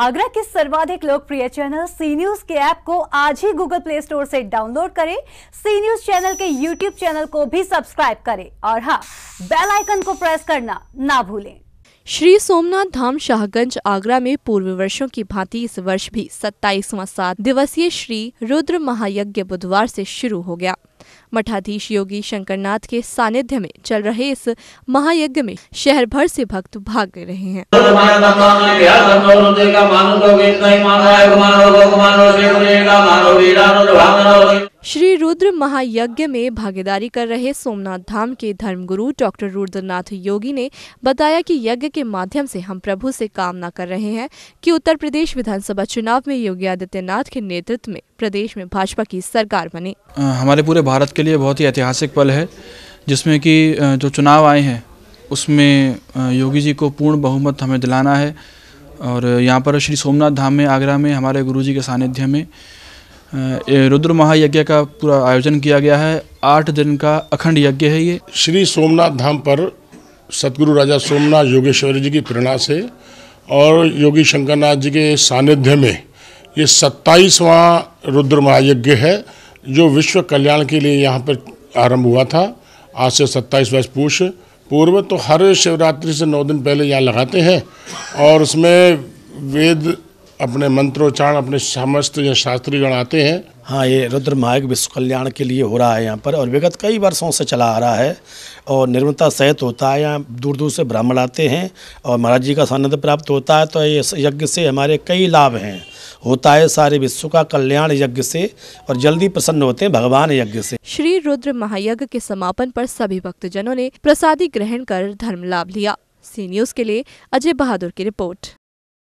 आगरा के सर्वाधिक लोकप्रिय चैनल सी न्यूज के ऐप को आज ही गूगल प्ले स्टोर से डाउनलोड करें सी न्यूज चैनल के यूट्यूब चैनल को भी सब्सक्राइब करें और हाँ बेल आइकन को प्रेस करना ना भूलें श्री सोमनाथ धाम शाहगंज आगरा में पूर्व वर्षों की भांति इस वर्ष भी सत्ताईसवां सात दिवसीय श्री रुद्र महायज्ञ बुधवार से शुरू हो गया मठाधीश योगी शंकरनाथ के सानिध्य में चल रहे इस महायज्ञ में शहर भर से भक्त भाग रहे हैं रुद्र महायज्ञ में भागीदारी कर रहे सोमनाथ धाम के धर्मगुरु डॉक्टर रुद्रनाथ योगी ने बताया कि यज्ञ के माध्यम से हम प्रभु से कामना कर रहे हैं कि उत्तर प्रदेश विधानसभा चुनाव में योगी आदित्यनाथ के नेतृत्व में प्रदेश में भाजपा की सरकार बने हमारे पूरे भारत के लिए बहुत ही ऐतिहासिक पल है जिसमें कि जो चुनाव आए हैं उसमें योगी जी को पूर्ण बहुमत हमें दिलाना है और यहाँ पर श्री सोमनाथ धाम में आगरा में हमारे गुरुजी के सानिध्य में रुद्र महायज्ञ का पूरा आयोजन किया गया है आठ दिन का अखंड यज्ञ है ये श्री सोमनाथ धाम पर सतगुरु राजा सोमनाथ योगेश्वर जी की प्रेरणा से और योगी शंकरनाथ जी के सानिध्य में ये सत्ताईसवां रुद्र महायज्ञ है जो विश्व कल्याण के लिए यहाँ पर आरंभ हुआ था आज से सत्ताईस वर्ष पूर्ष पूर्व तो हर शिवरात्रि से नौ दिन पहले यहाँ लगाते हैं और उसमें वेद अपने मंत्रोच्चारण अपने समस्त या शास्त्रीगण आते हैं हाँ ये रुद्र महायक विश्व कल्याण के लिए हो रहा है यहाँ पर और विगत कई वर्षों से चला आ रहा है और निर्मता सहित होता है यहाँ दूर दूर से ब्राह्मण आते हैं और महाराज जी का सानिध्य प्राप्त होता है तो ये यज्ञ से हमारे कई लाभ हैं होता है सारे विश्व का कल्याण यज्ञ से और जल्दी प्रसन्न होते हैं भगवान यज्ञ से श्री रुद्र महायज्ञ के समापन पर सभी भक्तजनों ने प्रसादी ग्रहण कर धर्म लाभ लिया सी न्यूज के लिए अजय बहादुर की रिपोर्ट